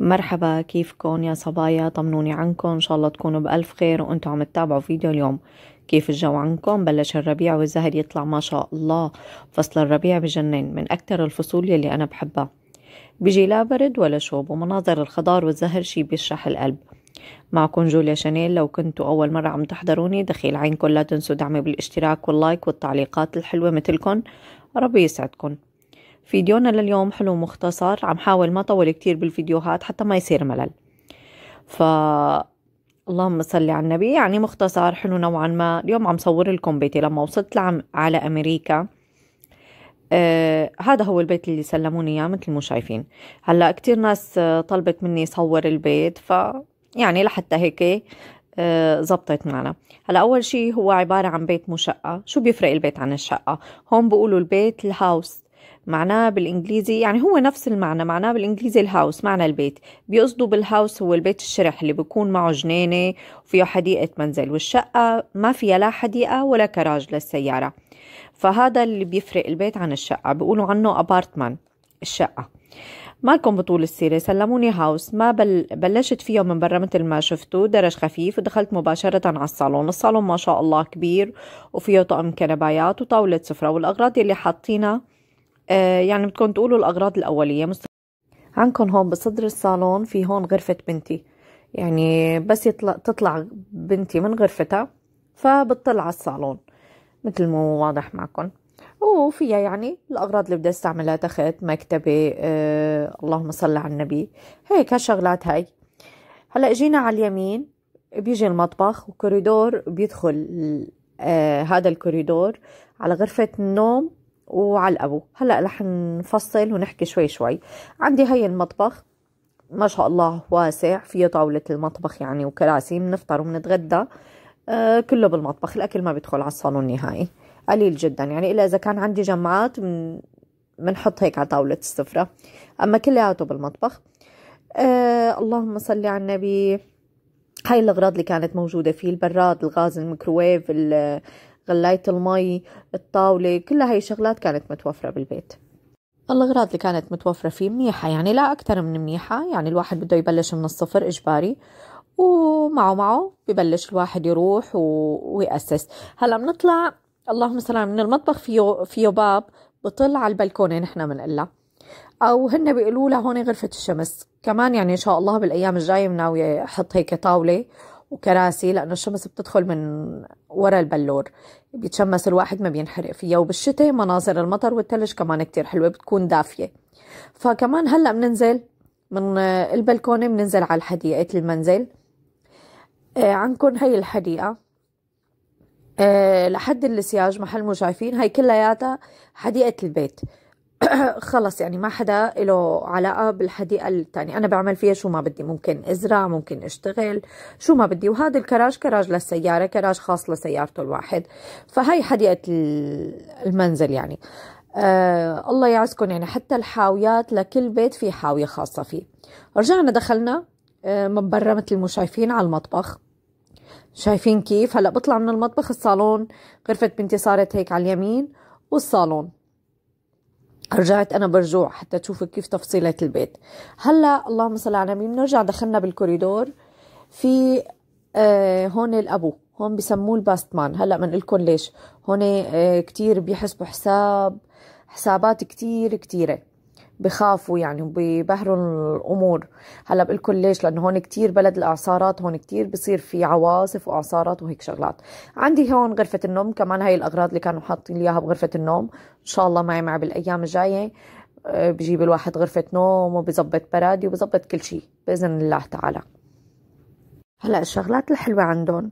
مرحبا كيفكن يا صبايا طمنوني عنكم ان شاء الله تكونوا بألف خير وانتم عم تتابعوا فيديو اليوم كيف الجو عنكم بلش الربيع والزهر يطلع ما شاء الله فصل الربيع بجنن من أكتر الفصول يلي أنا بحبها بيجي لا برد ولا شوب ومناظر الخضار والزهر شي بيشرح القلب معكم جوليا شانيل لو كنتوا أول مرة عم تحضروني دخيل عينكم لا تنسوا دعمي بالاشتراك واللايك والتعليقات الحلوة مثلكم ربي يسعدكم فيديونا لليوم حلو مختصر عم حاول ما طول كتير بالفيديوهات حتى ما يصير ملل ف اللهم صل على النبي يعني مختصر حلو نوعا ما اليوم عم صور لكم بيتي لما وصلت لعم على أمريكا آه هذا هو البيت اللي سلموني اياه مثل ما شايفين هلا كتير ناس آه، طلبت مني صور البيت ف يعني لحتى هيك آه زبطت معنا هلا اول شيء هو عباره عن بيت مشقه شو بيفرق البيت عن الشقه هون بيقولوا البيت الهاوس معناه بالانجليزي يعني هو نفس المعنى معناه بالانجليزي الهاوس معنى البيت بيقصدوا بالهاوس هو البيت الشرح اللي بيكون معه جنينه وفيه حديقه منزل والشقه ما فيها لا حديقه ولا كراج للسياره فهذا اللي بيفرق البيت عن الشقه بيقولوا عنه ابارتمان الشقه مالكم بطول السيرة سلموني هاوس ما بل... بلشت فيه من برا مثل ما شفتوا درج خفيف ودخلت مباشرة على الصالون الصالون ما شاء الله كبير وفيه طقم كنبايات وطاولة سفرة والأغراض اللي حاطينها آه، يعني بدكم تقولوا الأغراض الأولية مست... عندكم هون بصدر الصالون في هون غرفة بنتي يعني بس يطلع تطلع بنتي من غرفتها فبتطلع على الصالون مثل ما هو واضح معكم وفيها يعني الأغراض اللي بدي استعملها تخت مكتبة آه اللهم صل على النبي هيك هالشغلات هاي هلا جينا على اليمين بيجي المطبخ وكوريدور بيدخل آه هذا الكوريدور على غرفة النوم وعلقبوا هلا رح نفصل ونحكي شوي شوي عندي هي المطبخ ما شاء الله واسع فيه طاولة المطبخ يعني وكراسي بنفطر وبنتغدى آه كله بالمطبخ الأكل ما بيدخل على الصالون نهائي قليل جدا يعني إلا إذا كان عندي جمعات بنحط هيك على طاولة السفرة أما كلياته بالمطبخ آه اللهم صل على النبي هاي الأغراض اللي كانت موجودة فيه البراد الغاز الميكروويف غلاية المي الطاولة كل هاي الشغلات كانت متوفرة بالبيت الأغراض اللي كانت متوفرة فيه منيحة يعني لا أكثر من منيحة يعني الواحد بده يبلش من الصفر إجباري ومعه معه ببلش الواحد يروح و... ويأسس هلا بنطلع اللهم صل من المطبخ فيه فيه باب بطل على البلكونة نحن بنقلها او هن بيقولوا لها هون غرفه الشمس كمان يعني ان شاء الله بالايام الجايه مناويه احط هيك طاوله وكراسي لأنه الشمس بتدخل من ورا البلور بيتشمس الواحد ما بينحرق فيها وبالشتاء مناظر المطر والثلج كمان كتير حلوة بتكون دافية فكمان هلأ بننزل من البلكونة بننزل على حديقة المنزل آه، عندكم هي الحديقة آه، لحد السياج محل مو شايفين هي كلياتها حديقة البيت خلص يعني ما حدا له علاقة بالحديقة الثانية أنا بعمل فيها شو ما بدي ممكن أزرع ممكن أشتغل شو ما بدي وهذا الكراج كراج للسيارة كراج خاص لسيارته الواحد فهي حديقة المنزل يعني آه الله يعزكم يعني حتى الحاويات لكل بيت في حاوية خاصة فيه رجعنا دخلنا آه، من برا مثل ما شايفين على المطبخ شايفين كيف هلا بطلع من المطبخ الصالون غرفة بنتي صارت هيك على اليمين والصالون رجعت انا برجوع حتى تشوفوا كيف تفصيلات البيت هلا اللهم صل على النبي بنرجع دخلنا بالكوريدور في آه، هون الابو هون بسموه الباستمان هلا بنقول لكم ليش هون آه، كتير بيحسبوا حساب حسابات كتير كتيره بخافوا يعني وببهروا الامور هلا بقول لكم ليش لانه هون كتير بلد الاعصارات هون كتير بصير في عواصف واعصارات وهيك شغلات عندي هون غرفه النوم كمان هاي الاغراض اللي كانوا حاطين لي اياها بغرفه النوم ان شاء الله معي معي بالايام الجايه آه، بجيب الواحد غرفه نوم وبظبط برادي وبظبط كل شيء باذن الله تعالى هلا الشغلات الحلوه عندهم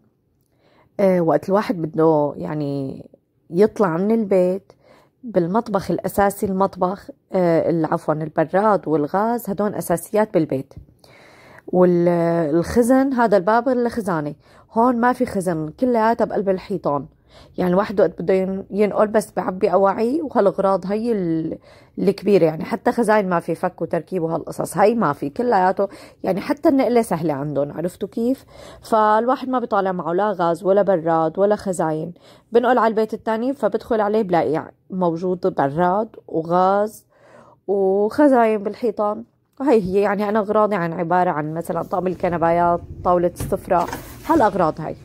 أه وقت الواحد بده يعني يطلع من البيت بالمطبخ الأساسي المطبخ آه، عفوا البراد والغاز هدول أساسيات بالبيت والخزن هذا الباب الخزانة هون ما في خزن كلياتها بقلب الحيطان يعني الواحد وقت بده ينقل بس بعبي اواعي وهالاغراض هي الكبيره يعني حتى خزاين ما في فك وتركيب وهالقصص هي ما في كلياته يعني حتى النقله سهله عندهم عرفتوا كيف فالواحد ما بيطالع معه لا غاز ولا براد ولا خزاين بنقل على البيت الثاني فبدخل عليه بلاقي يعني موجود براد وغاز وخزاين بالحيطان هي هي يعني انا اغراضي عن عباره عن مثلا طقم الكنبايات طاوله السفره هالاغراض هاي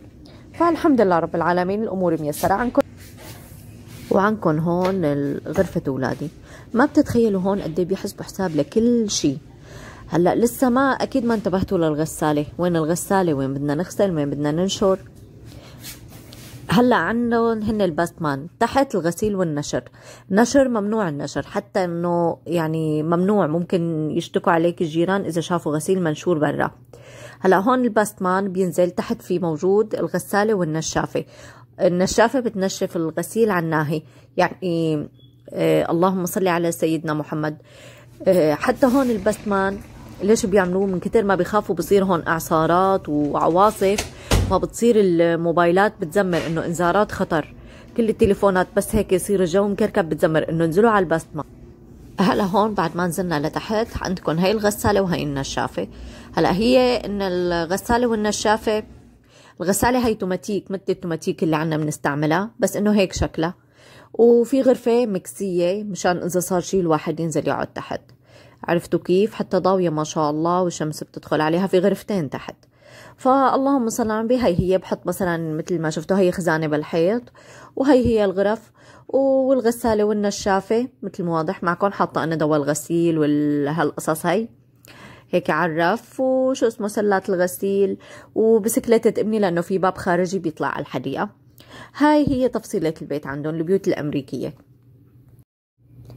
فالحمد لله رب العالمين الأمور ميسرة عنكم وعنكم هون غرفة أولادي ما بتتخيلوا هون قد إيه بيحسبوا حساب لكل شيء هلا لسه ما اكيد ما انتبهتوا للغساله وين الغساله وين بدنا نغسل وين بدنا ننشر هلا عندهم هن الباستمان تحت الغسيل والنشر نشر ممنوع النشر حتى انه يعني ممنوع ممكن يشتكوا عليك الجيران اذا شافوا غسيل منشور برا هلا هون الباستمان بينزل تحت في موجود الغسالة والنشافة النشافة بتنشف الغسيل عن ناهي يعني آه اللهم صل على سيدنا محمد آه حتى هون الباستمان ليش بيعملوه من كتر ما بيخافوا بصير هون اعصارات وعواصف فبتصير الموبايلات بتزمر انه انذارات خطر كل التليفونات بس هيك يصير الجو مكركب بتزمر انه انزلوا على الباستمان هلا هون بعد ما نزلنا لتحت عندكم هاي الغسالة وهي النشافة هلا هي ان الغسالة والنشافة الغسالة هي توماتيك مثل التوماتيك اللي عنا بنستعملها بس انه هيك شكلها وفي غرفة مكسية مشان اذا صار شي الواحد ينزل يقعد تحت عرفتوا كيف حتى ضاوية ما شاء الله والشمس بتدخل عليها في غرفتين تحت فاللهم صل على النبي هي هي بحط مثلا مثل ما شفتوا هي خزانة بالحيط وهي هي الغرف والغسالة والنشافة مثل ما واضح معكم حاطة أنا دواء الغسيل وهالقصص هي هيك عرف وشو اسمه سلات الغسيل وبسكليتة ابني لأنه في باب خارجي بيطلع على الحديقة هاي هي تفصيلة البيت عندهم البيوت الأمريكية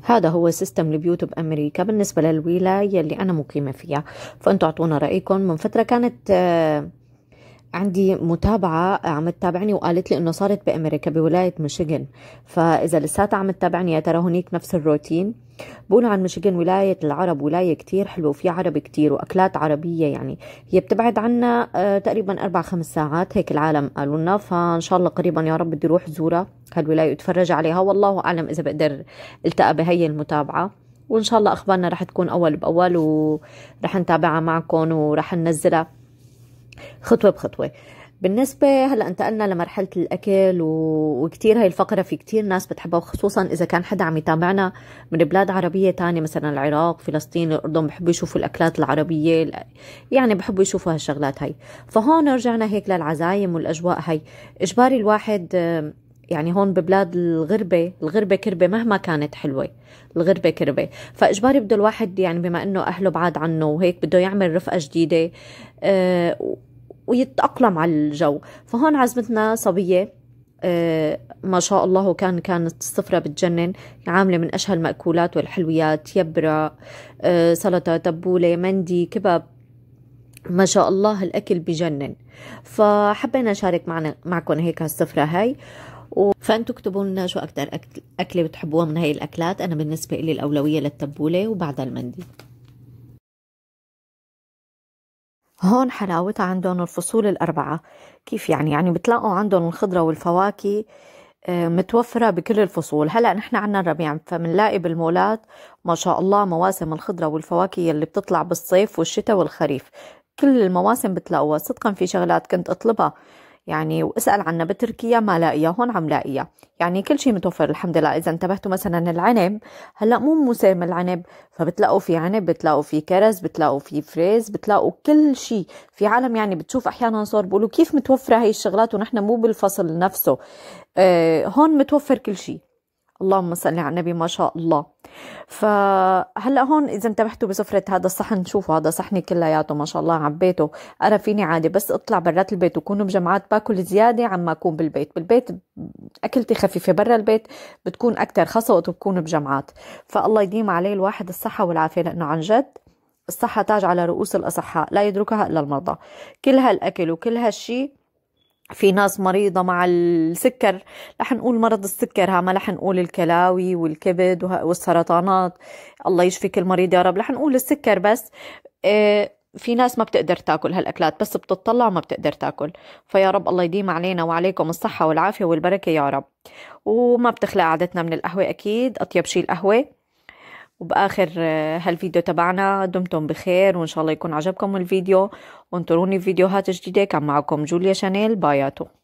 هذا هو سيستم البيوت بأمريكا بالنسبة للولاية اللي أنا مقيمة فيها فأنتوا أعطونا رأيكم من فترة كانت آه، عندي متابعة عم تتابعني وقالت لي إنه صارت بأمريكا بولاية ميشيغن فإذا لساتها عم تتابعني يا ترى هنيك نفس الروتين بقولوا عن ميشيغن ولاية العرب ولاية كتير حلوة وفي عرب كتير وأكلات عربية يعني هي بتبعد عنا آه، تقريبا أربع خمس ساعات هيك العالم قالوا لنا فإن شاء الله قريبا يا رب بدي أروح زورها هالولاية وتفرج عليها والله أعلم إذا بقدر التقى بهي المتابعة وإن شاء الله أخبارنا رح تكون أول بأول ورح نتابعها معكم ورح ننزلها خطوة بخطوة بالنسبة هلا انتقلنا لمرحلة الأكل و... وكتير هاي الفقرة في كتير ناس بتحبها وخصوصا إذا كان حدا عم يتابعنا من بلاد عربية تانية مثلا العراق فلسطين الأردن بحبوا يشوفوا الأكلات العربية يعني بحبوا يشوفوا هالشغلات هاي فهون رجعنا هيك للعزايم والأجواء هاي إجباري الواحد يعني هون ببلاد الغربة الغربة كربة مهما كانت حلوة الغربة كربة فإجباري بده الواحد يعني بما أنه أهله بعاد عنه وهيك بده يعمل رفقة جديدة آه، ويتأقلم على الجو فهون عزمتنا صبية آه، ما شاء الله كان كانت السفرة بتجنن عاملة من أشهى المأكولات والحلويات يبرة آه، سلطة تبولة مندي كباب ما شاء الله الأكل بجنن فحبينا نشارك معنا معكم هيك هالسفرة هاي و... فانتوا اكتبوا لنا شو اكثر اكله بتحبوها من هاي الاكلات انا بالنسبه لي الاولويه للتبوله وبعدها المندي هون حلاوتها عندهم الفصول الأربعة كيف يعني يعني بتلاقوا عندهم الخضرة والفواكه آه، متوفرة بكل الفصول هلا نحن عنا الربيع فمنلاقي بالمولات ما شاء الله مواسم الخضرة والفواكه اللي بتطلع بالصيف والشتاء والخريف كل المواسم بتلاقوها صدقا في شغلات كنت اطلبها يعني واسأل عنها بتركيا ما لاقيها هون عم لاقيها يعني كل شيء متوفر الحمد لله إذا انتبهتوا مثلا العنب هلا مو موسم العنب فبتلاقوا في عنب بتلاقوا في كرز بتلاقوا في فريز بتلاقوا كل شيء في عالم يعني بتشوف أحيانا صور بيقولوا كيف متوفرة هاي الشغلات ونحن مو بالفصل نفسه آه هون متوفر كل شيء اللهم صل على النبي ما شاء الله فهلا هون اذا انتبهتوا بسفره هذا الصحن شوفوا هذا صحني كلياته ما شاء الله عبيته انا فيني عادي بس اطلع برات البيت وكونوا بجمعات باكل زياده عما اكون بالبيت بالبيت اكلتي خفيفه برا البيت بتكون اكثر خاصه وقت بكون بجمعات فالله يديم عليه الواحد الصحه والعافيه لانه عن جد الصحه تاج على رؤوس الاصحاء لا يدركها الا المرضى كل هالاكل وكل هالشيء في ناس مريضة مع السكر رح نقول مرض السكر ها ما رح نقول الكلاوي والكبد والسرطانات الله يشفي كل مريض يا رب رح نقول السكر بس آه، في ناس ما بتقدر تاكل هالاكلات بس بتطلع ما بتقدر تاكل فيا رب الله يديم علينا وعليكم الصحة والعافية والبركة يا رب وما بتخلى عادتنا من القهوة اكيد اطيب شيء القهوة وبآخر آه، هالفيديو تبعنا دمتم بخير وإن شاء الله يكون عجبكم الفيديو وانطروني فيديوهات جديدة كان معكم جوليا شانيل باياتو